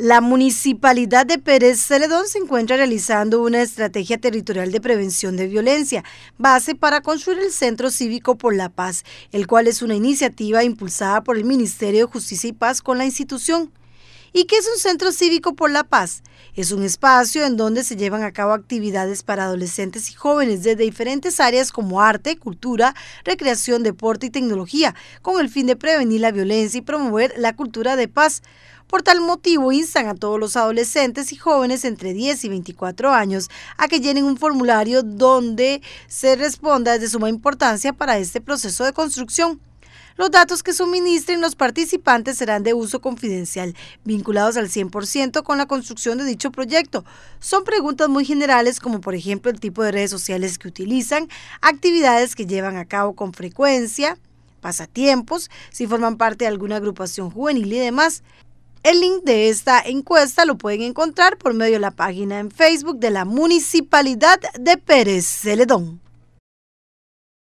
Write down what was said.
La municipalidad de Pérez Celedón se encuentra realizando una estrategia territorial de prevención de violencia, base para construir el Centro Cívico por la Paz, el cual es una iniciativa impulsada por el Ministerio de Justicia y Paz con la institución y que es un centro cívico por la paz. Es un espacio en donde se llevan a cabo actividades para adolescentes y jóvenes desde diferentes áreas como arte, cultura, recreación, deporte y tecnología, con el fin de prevenir la violencia y promover la cultura de paz. Por tal motivo, instan a todos los adolescentes y jóvenes entre 10 y 24 años a que llenen un formulario donde se responda de suma importancia para este proceso de construcción. Los datos que suministren los participantes serán de uso confidencial, vinculados al 100% con la construcción de dicho proyecto. Son preguntas muy generales como por ejemplo el tipo de redes sociales que utilizan, actividades que llevan a cabo con frecuencia, pasatiempos, si forman parte de alguna agrupación juvenil y demás. El link de esta encuesta lo pueden encontrar por medio de la página en Facebook de la Municipalidad de Pérez Celedón.